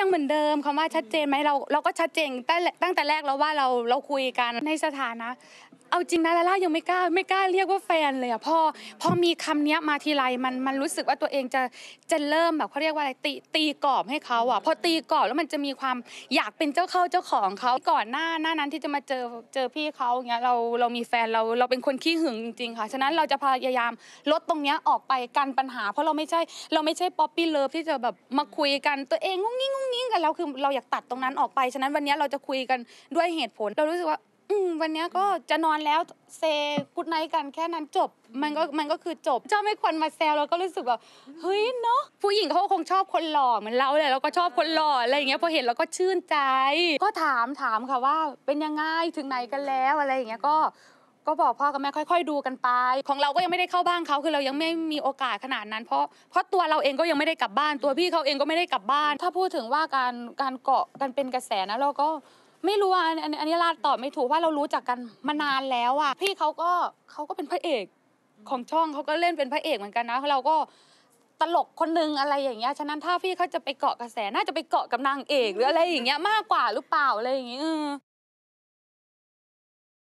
ยังเหมือนเดิมคำว่าชัดเจนไหมเราเราก็ชัดเจนตั้งแต่แรกแล้วว่าเราเราคุยกัน ในสถานะเอาจริงนะลาล่ายังไม่กล้าไม่กล้าเรียกว่าแฟนเลยอ่ะพอพอมีคำเนี้ยมาทีไรมันมันรู้สึกว่าตัวเองจะจะเริ่มแบบเขาเรียกว่าอะไรตีตีกรอบให้เขาอ่ะพอตีกรอบแล้วมันจะมีความอยากเป็นเจ้าเข้าเจ้าของเขาก่อนหน้าหน้านั้นที่จะมาเจอเจอพี่เขาเงี้ยเราเรามีแฟนเราเราเป็นคนขี้หึงจริงๆค่ะ ฉะนั้นเราจะพยายามลดตรงเนี้ยออกไปกันปัญหา เพราะเราไม่ใช่เราไม่ใช่ป๊อปปี้เลิฟที่จะแบบมาคุยกันตัวเองงุ้งงิ้งงุ้งงิ้งกันแล้วคือเราอยากตัดตรงนั้นออกไปฉะนั้นวันนี้เราจะคุยกันด้วยเหตุผลเรารู้สึกว่าอืมวันนี้ก็จะนอนแล้วเซกุดไนกันแค่นั้นจบ มันก็มันก็คือจบเจ้าไม่ควรมาแซวเราก็รู้สึกแบบเฮ้ยเนาะผู้หญิงเขาคงชอบคนหล่อเหมือนเราเลยเราก็ชอบคนหล่ออะไรอย่างเงี้ยพอเห็นเราก็ชื่นใจก็ถามถามค่ะว่าเป็นยังไงถึงไหนกันแล้วอะไรอย่างเงี้ยก็ก็บอกพ่อกับแม่ค่อย ๆดูกันไป ของเราก็ยังไม่ได้เข้าบ้านเขาคือเรายังไม่มีโอกาสขนาดนั้น เพราะเพราะตัวเราเองก็ยังไม่ได้กลับบ้านตัวพี่เขาเองก็ไม่ได้กลับบ้าน ถ้าพูดถึงว่าการการเกาะกันเป็นกระแสนะเราก็ไม่รู้อ่ะอันนอันนี้ลาดตอบไม่ถูกว่า เรารู้จักกันมานานแล้วอ่ะ พี่เขาก็เขาก็เป็นพระเอกของช่องเขาก็เล่นเป็นพระเอกเหมือนกันนะ เราก็ตลกคนนึงอะไรอย่างเงี้ย ฉะนั้นถ้าพี่เขาจะไปเกาะกระแสน่าจะไปเกาะกับนางเอก หรืออะไรอย่างเงี้ยมากกว่าหรือเปล่าอะไรอย่างเงี้ย